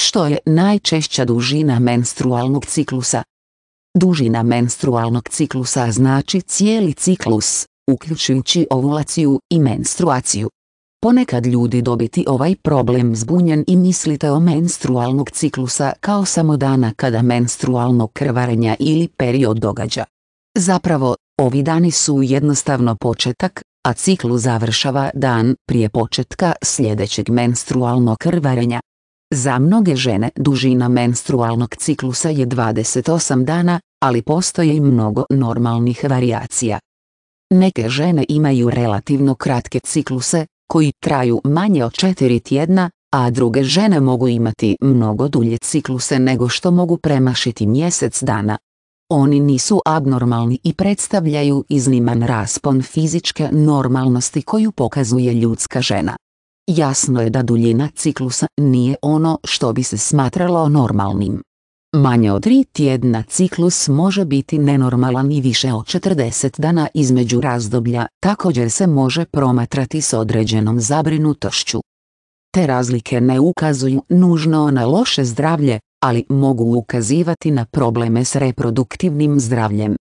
Što je najčešća dužina menstrualnog ciklusa? Dužina menstrualnog ciklusa znači cijeli ciklus, uključujući ovulaciju i menstruaciju. Ponekad ljudi dobiti ovaj problem zbunjen i mislite o menstrualnog ciklusa kao samo dana kada menstrualnog krvarenja ili period događa. Zapravo, ovi dani su jednostavno početak, a ciklu završava dan prije početka sljedećeg menstrualnog krvarenja. Za mnoge žene dužina menstrualnog ciklusa je 28 dana, ali postoje i mnogo normalnih varijacija. Neke žene imaju relativno kratke cikluse, koji traju manje od 4 tjedna, a druge žene mogu imati mnogo dulje cikluse nego što mogu premašiti mjesec dana. Oni nisu abnormalni i predstavljaju izniman raspon fizičke normalnosti koju pokazuje ljudska žena. Jasno je da duljina ciklusa nije ono što bi se smatralo normalnim. Manje od tri tjedna ciklus može biti nenormalan i više od 40 dana između razdoblja također se može promatrati s određenom zabrinutošću. Te razlike ne ukazuju nužno na loše zdravlje, ali mogu ukazivati na probleme s reproduktivnim zdravljem.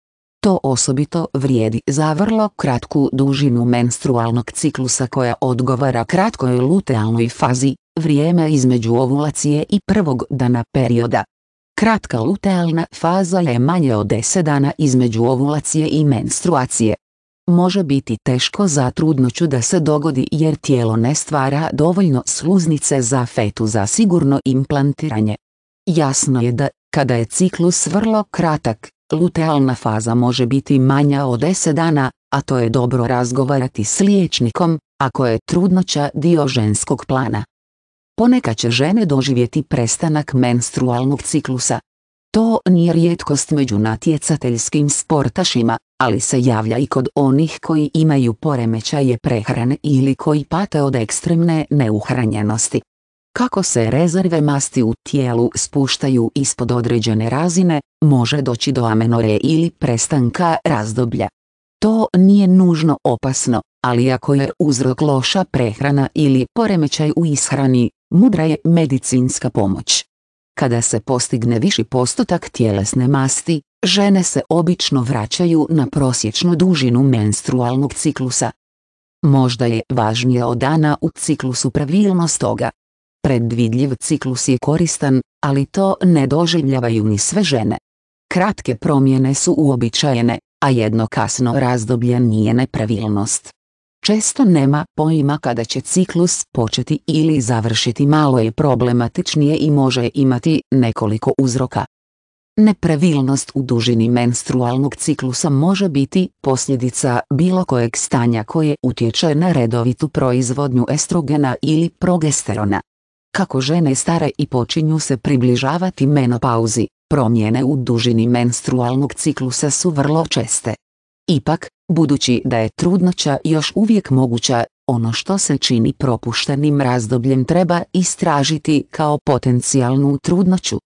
To osobito vrijedi za vrlo kratku dužinu menstrualnog ciklusa koja odgovara kratkoj lutealnoj fazi, vrijeme između ovulacije i prvog dana perioda. Kratka lutealna faza je manje od 10 dana između ovulacije i menstruacije. Može biti teško za trudnoću da se dogodi jer tijelo ne stvara dovoljno sluznice za fetu za sigurno implantiranje. Jasno je da, kada je ciklus vrlo kratak, Lutealna faza može biti manja od 10 dana, a to je dobro razgovarati s liječnikom, ako je trudnoća dio ženskog plana. Ponekad će žene doživjeti prestanak menstrualnog ciklusa. To nije rijetkost među natjecateljskim sportašima, ali se javlja i kod onih koji imaju poremećaje prehrane ili koji pate od ekstremne neuhranjenosti. Kako se rezerve masti u tijelu spuštaju ispod određene razine, može doći do amenore ili prestanka razdoblja. To nije nužno opasno, ali ako je uzrok loša prehrana ili poremećaj u ishrani, mudra je medicinska pomoć. Kada se postigne viši postotak tjelesne masti, žene se obično vraćaju na prosječnu dužinu menstrualnog ciklusa. Možda je važnija od dana u ciklusu pravilnost toga Predvidljiv ciklus je koristan, ali to ne doživljavaju ni sve žene. Kratke promjene su uobičajene, a jedno kasno razdoblje nije nepravilnost. Često nema pojma kada će ciklus početi ili završiti malo je problematičnije i može imati nekoliko uzroka. Nepravilnost u dužini menstrualnog ciklusa može biti posljedica bilo kojeg stanja koje utječe na redovitu proizvodnju estrogena ili progesterona. Kako žene stare i počinju se približavati menopauzi, promjene u dužini menstrualnog ciklusa su vrlo česte. Ipak, budući da je trudnoća još uvijek moguća, ono što se čini propuštenim razdobljem treba istražiti kao potencijalnu trudnoću.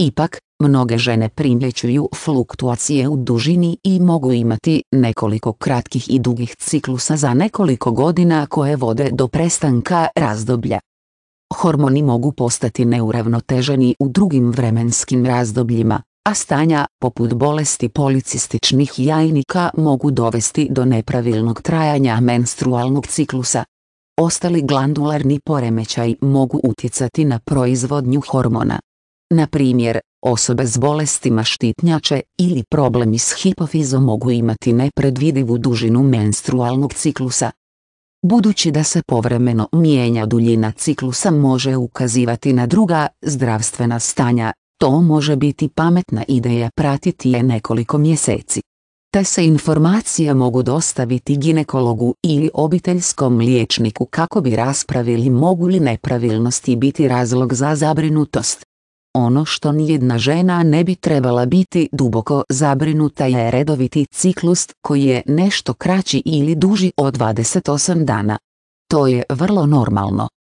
Ipak, mnoge žene primjećuju fluktuacije u dužini i mogu imati nekoliko kratkih i dugih ciklusa za nekoliko godina koje vode do prestanka razdoblja. Hormoni mogu postati neuravnoteženi u drugim vremenskim razdobljima, a stanja poput bolesti policističnih jajnika mogu dovesti do nepravilnog trajanja menstrualnog ciklusa. Ostali glandularni poremećaj mogu utjecati na proizvodnju hormona. Na primjer, osobe s bolestima štitnjače ili problemi s hipofizom mogu imati nepredvidivu dužinu menstrualnog ciklusa, Budući da se povremeno mijenja duljina ciklusa može ukazivati na druga zdravstvena stanja, to može biti pametna ideja pratiti je nekoliko mjeseci. Te se informacije mogu dostaviti ginekologu ili obiteljskom liječniku kako bi raspravili mogu li nepravilnosti biti razlog za zabrinutost. Ono što nijedna žena ne bi trebala biti duboko zabrinuta je redoviti ciklus koji je nešto kraći ili duži od 28 dana. To je vrlo normalno.